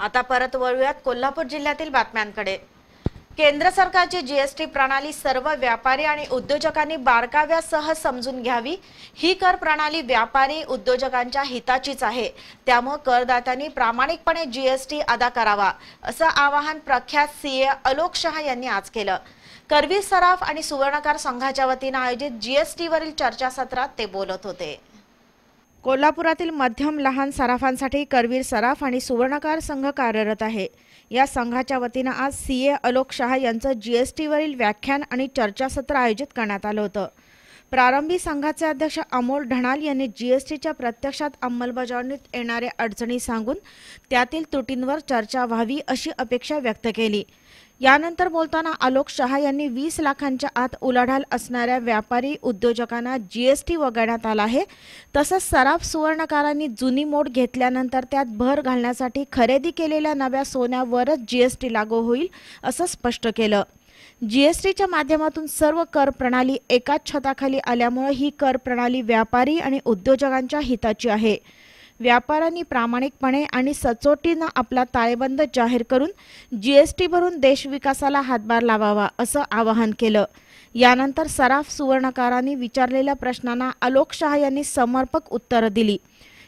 आता परत वळूयात कोल्हापूर जिल्ह्यातील बातम्यांकडे केंद्र सरकारची जीएसटी प्रणाली सर्व व्यापारी आणि उद्योजकांनी बारकाव्यासह समजून घ्यावी ही कर प्रणाली व्यापारी उद्योजकांच्या हिताचीच आहे त्यामुळे करदात्यांनी प्रामाणिकपणे जीएसटी अदा करावा असं आवाहन प्रख्यात सीए अलोक शहा यांनी आज केलं करवीर सराफ आणि सुवर्णकार संघाच्या वतीनं आयोजित जीएसटीवरील चर्चासत्रात ते बोलत होते कोल्हापुरातील मध्यम लहान सराफांसाठी करवीर सराफ आणि सुवर्णकार संघ कार्यरत आहे या संघाच्या वतीनं आज सी ए अलोक शहा यांचं जी एस टीवरील व्याख्यान आणि चर्चासत्र आयोजित करण्यात आलं होतं प्रारंभी संघाचे अध्यक्ष अमोल ढणाल यांनी जी एस टीच्या प्रत्यक्षात अंमलबजावणीत येणाऱ्या अडचणी सांगून त्यातील त्रुटींवर चर्चा व्हावी अशी अपेक्षा व्यक्त केली यानंतर बोलताना आलोक शहा यांनी वीस लाखांच्या आत उलाढाल असणाऱ्या व्यापारी उद्योजकांना जीएसटी वगळण्यात आला आहे तसंच सराफ सुवर्णकारांनी जुनी मोड घेतल्यानंतर त्यात भर घालण्यासाठी खरेदी केलेल्या नव्या सोन्यावरच जीएसटी लागू होईल असं स्पष्ट केलं जीएसटीच्या माध्यमातून सर्व कर प्रणाली एकाच छताखाली आल्यामुळे ही कर प्रणाली व्यापारी आणि उद्योजकांच्या हिताची आहे व्यापाऱ्यांनी प्रामाणिकपणे आणि सचोटीनं आपला ताळेबंद जाहीर करून जीएसटी भरून देशविकासाला हातभार लावावा असं आवाहन केलं यानंतर सराफ सुवर्णकारांनी विचारलेल्या प्रश्नांना आलोक शाह यांनी समर्पक उत्तरं दिली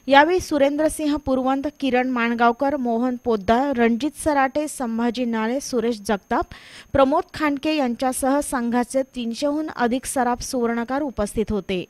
यावेळी सुरेंद्रसिंह पुरवंत किरण माणगावकर मोहन पोद्दार रणजित सराटे संभाजी नाळे सुरेश जगताप प्रमोद खांडके यांच्यासह संघाचे तीनशेहून अधिक सराफ सुवर्णकार उपस्थित होते